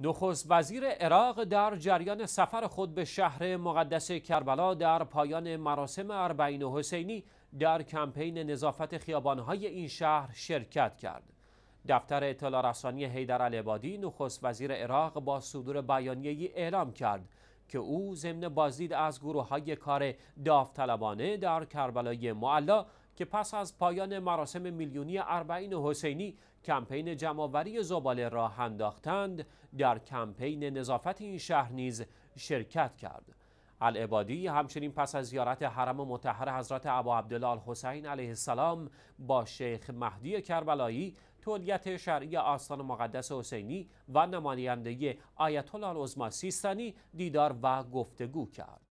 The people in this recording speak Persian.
نخست وزیر عراق در جریان سفر خود به شهر مقدس کربلا در پایان مراسم اربعین حسینی در کمپین نظافت خیابانهای این شهر شرکت کرد. دفتر اطلاع رسانی حیدر العبادی نخست وزیر عراق با صدور بیانیه‌ای اعلام کرد که او ضمن بازدید از گروه های کار داوطلبانه در کربلای معلا که پس از پایان مراسم میلیونی اربعین حسینی کمپین جمعآوری زباله راه انداختند در کمپین نظافت این شهر نیز شرکت کرد العبادی همچنین پس از زیارت حرم مطهر حضرت ابا عبدالله حسین علیه السلام با شیخ مهدی کربلایی تولیت شرعی آستان مقدس حسینی و نمایندگی آیت الله سیستانی دیدار و گفتگو کرد